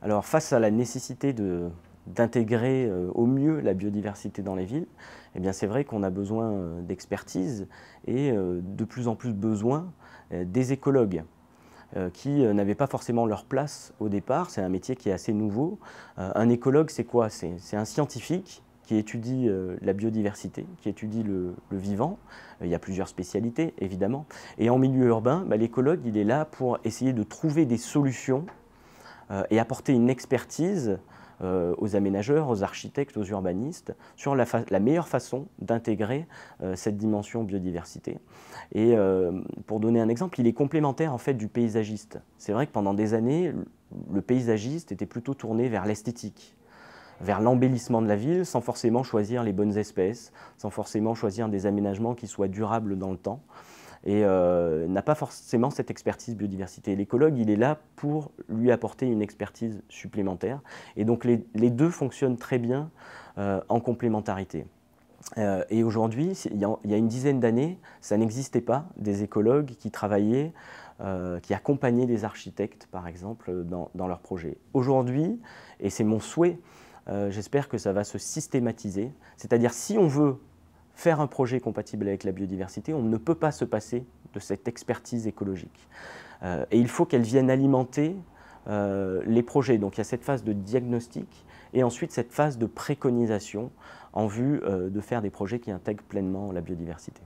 Alors face à la nécessité d'intégrer euh, au mieux la biodiversité dans les villes, eh c'est vrai qu'on a besoin euh, d'expertise et euh, de plus en plus besoin des écologues. Euh, qui euh, n'avaient pas forcément leur place au départ. C'est un métier qui est assez nouveau. Euh, un écologue, c'est quoi C'est un scientifique qui étudie la biodiversité, qui étudie le, vivant. il y a plusieurs spécialités, évidemment. Et en milieu urbain, bah, l'écologue, il est là pour essayer de trouver des solutions et apporter une expertise euh, aux aménageurs, aux architectes, aux urbanistes, sur la, meilleure façon d'intégrer euh, cette dimension biodiversité. Et euh, pour donner un exemple, il est complémentaire en fait du paysagiste. C'est vrai que pendant des années, le paysagiste était plutôt tourné vers l'esthétique, vers l'embellissement de la ville sans forcément choisir les bonnes espèces, sans forcément choisir des aménagements qui soient durables dans le temps et euh, n'a pas forcément cette expertise biodiversité. L'écologue, il est là pour lui apporter une expertise supplémentaire. Et donc les, deux fonctionnent très bien euh, en complémentarité. Euh, et aujourd'hui, il y, a une dizaine d'années, ça n'existait pas, des écologues qui travaillaient, qui accompagnaient des architectes, par exemple, dans, leurs projets. Aujourd'hui, et c'est mon souhait, j'espère que ça va se systématiser, c'est-à-dire si on veut faire un projet compatible avec la biodiversité, on ne peut pas se passer de cette expertise écologique. Euh, et il faut qu'elle vienne alimenter euh, les projets. Donc il y a cette phase de diagnostic et ensuite cette phase de préconisation en vue euh, de faire des projets qui intègrent pleinement la biodiversité.